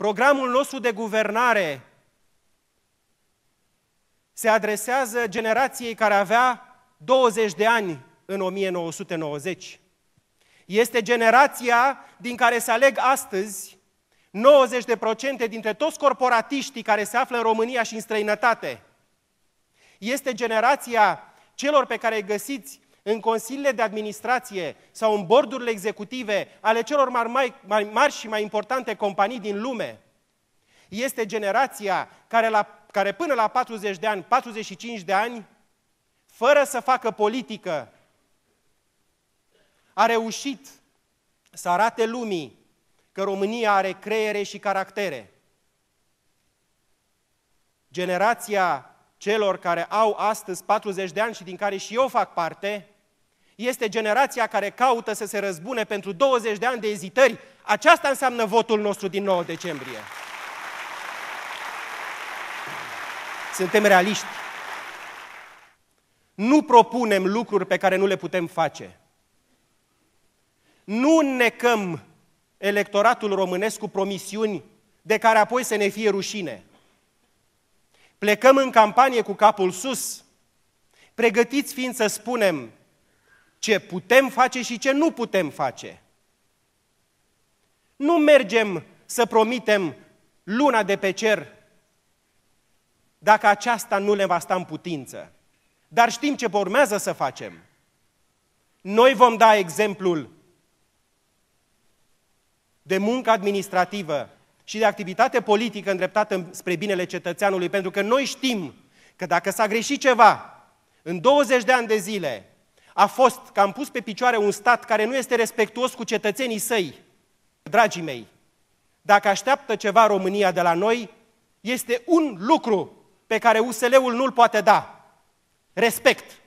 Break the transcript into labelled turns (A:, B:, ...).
A: Programul nostru de guvernare se adresează generației care avea 20 de ani în 1990. Este generația din care se aleg astăzi 90% dintre toți corporatiștii care se află în România și în străinătate. Este generația celor pe care îi găsiți în consiliile de administrație sau în bordurile executive ale celor mai mari, mai mari și mai importante companii din lume, este generația care, la, care până la 40 de ani, 45 de ani, fără să facă politică, a reușit să arate lumii că România are creiere și caractere. Generația celor care au astăzi 40 de ani și din care și eu fac parte, este generația care caută să se răzbune pentru 20 de ani de ezitări. Aceasta înseamnă votul nostru din 9 decembrie. Suntem realiști. Nu propunem lucruri pe care nu le putem face. Nu necăm electoratul românesc cu promisiuni de care apoi să ne fie rușine. Plecăm în campanie cu capul sus, pregătiți fiind să spunem ce putem face și ce nu putem face. Nu mergem să promitem luna de pe cer dacă aceasta nu le va sta în putință. Dar știm ce urmează să facem. Noi vom da exemplul de muncă administrativă și de activitate politică îndreptată spre binele cetățeanului, pentru că noi știm că dacă s-a greșit ceva în 20 de ani de zile, a fost că am pus pe picioare un stat care nu este respectuos cu cetățenii săi. Dragii mei, dacă așteaptă ceva România de la noi, este un lucru pe care USL-ul nu-l poate da. Respect.